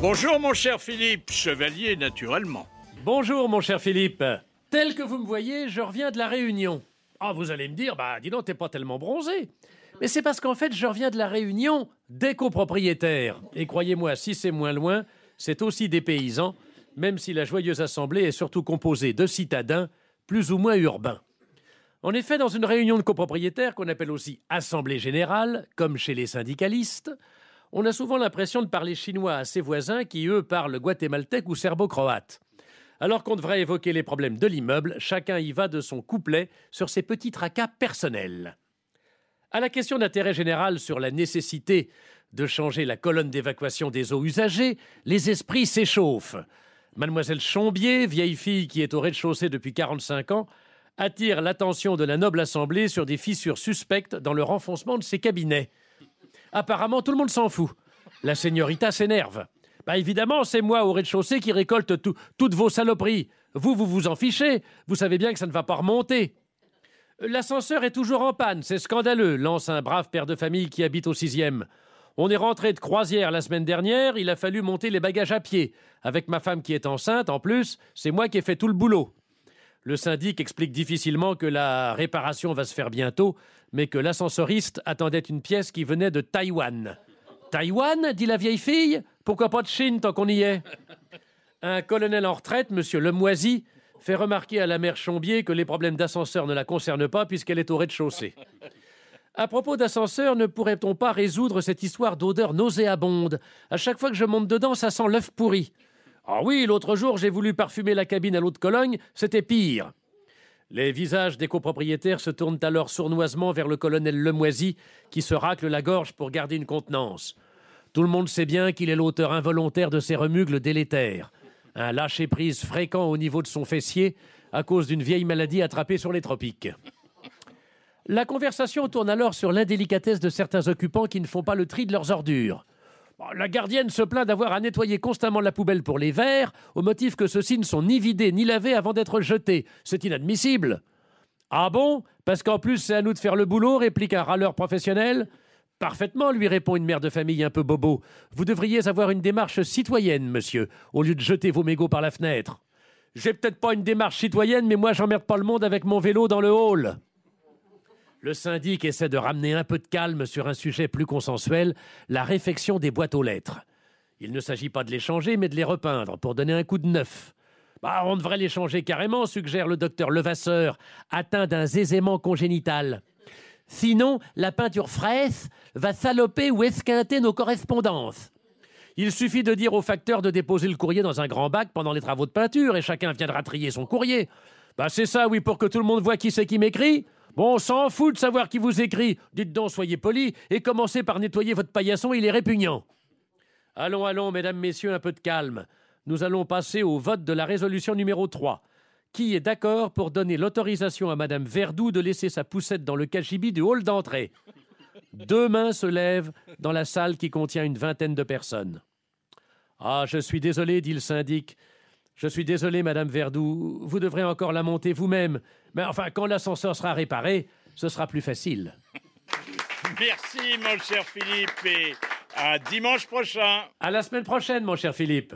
Bonjour mon cher Philippe, chevalier naturellement. Bonjour mon cher Philippe. Tel que vous me voyez, je reviens de la Réunion. Ah, vous allez me dire, bah dis donc, t'es pas tellement bronzé. Mais c'est parce qu'en fait, je reviens de la Réunion des copropriétaires. Et croyez-moi, si c'est moins loin, c'est aussi des paysans, même si la joyeuse assemblée est surtout composée de citadins, plus ou moins urbains. En effet, dans une réunion de copropriétaires qu'on appelle aussi assemblée générale, comme chez les syndicalistes, on a souvent l'impression de parler chinois à ses voisins qui, eux, parlent guatémaltèque ou serbo-croate. Alors qu'on devrait évoquer les problèmes de l'immeuble, chacun y va de son couplet sur ses petits tracas personnels. À la question d'intérêt général sur la nécessité de changer la colonne d'évacuation des eaux usagées, les esprits s'échauffent. Mademoiselle Chambier, vieille fille qui est au rez-de-chaussée depuis 45 ans, attire l'attention de la noble assemblée sur des fissures suspectes dans le renfoncement de ses cabinets. Apparemment, tout le monde s'en fout. La señorita s'énerve. Bah évidemment, c'est moi au rez-de-chaussée qui récolte toutes vos saloperies. Vous, vous vous en fichez. Vous savez bien que ça ne va pas remonter. L'ascenseur est toujours en panne, c'est scandaleux, lance un brave père de famille qui habite au sixième. On est rentré de croisière la semaine dernière, il a fallu monter les bagages à pied. Avec ma femme qui est enceinte, en plus, c'est moi qui ai fait tout le boulot. Le syndic explique difficilement que la réparation va se faire bientôt, mais que l'ascensoriste attendait une pièce qui venait de Taïwan. Taïwan dit la vieille fille. Pourquoi pas de Chine tant qu'on y est Un colonel en retraite, M. Lemoisy, fait remarquer à la mère Chombier que les problèmes d'ascenseur ne la concernent pas puisqu'elle est au rez-de-chaussée. À propos d'ascenseur, ne pourrait-on pas résoudre cette histoire d'odeur nauséabonde À chaque fois que je monte dedans, ça sent l'œuf pourri. Ah oui, l'autre jour, j'ai voulu parfumer la cabine à l'eau de Cologne, c'était pire. Les visages des copropriétaires se tournent alors sournoisement vers le colonel Lemoisy, qui se racle la gorge pour garder une contenance. Tout le monde sait bien qu'il est l'auteur involontaire de ces remugles délétères. Un lâcher-prise fréquent au niveau de son fessier à cause d'une vieille maladie attrapée sur les tropiques. La conversation tourne alors sur l'indélicatesse de certains occupants qui ne font pas le tri de leurs ordures. La gardienne se plaint d'avoir à nettoyer constamment la poubelle pour les verres, au motif que ceux-ci ne sont ni vidés ni lavés avant d'être jetés. C'est inadmissible. Ah bon Parce qu'en plus, c'est à nous de faire le boulot, réplique un râleur professionnel. Parfaitement, lui répond une mère de famille un peu bobo. Vous devriez avoir une démarche citoyenne, monsieur, au lieu de jeter vos mégots par la fenêtre. J'ai peut-être pas une démarche citoyenne, mais moi j'emmerde pas le monde avec mon vélo dans le hall. Le syndic essaie de ramener un peu de calme sur un sujet plus consensuel, la réfection des boîtes aux lettres. Il ne s'agit pas de les changer, mais de les repeindre pour donner un coup de neuf. Bah, on devrait les changer carrément, suggère le docteur Levasseur, atteint d'un aisément congénital. Sinon, la peinture fraîche va saloper ou esquinter nos correspondances. Il suffit de dire au facteur de déposer le courrier dans un grand bac pendant les travaux de peinture et chacun viendra trier son courrier. Bah, c'est ça, oui, pour que tout le monde voit qui c'est qui m'écrit. Bon, on s'en fout de savoir qui vous écrit. Dites donc, soyez poli et commencez par nettoyer votre paillasson, il est répugnant. Allons, allons, mesdames, messieurs, un peu de calme. Nous allons passer au vote de la résolution numéro 3. Qui est d'accord pour donner l'autorisation à madame Verdoux de laisser sa poussette dans le cachibi du hall d'entrée Deux mains se lèvent dans la salle qui contient une vingtaine de personnes. Ah, je suis désolé, dit le syndic. Je suis désolé, Madame Verdoux, vous devrez encore la monter vous-même. Mais enfin, quand l'ascenseur sera réparé, ce sera plus facile. Merci, mon cher Philippe, et à dimanche prochain. À la semaine prochaine, mon cher Philippe.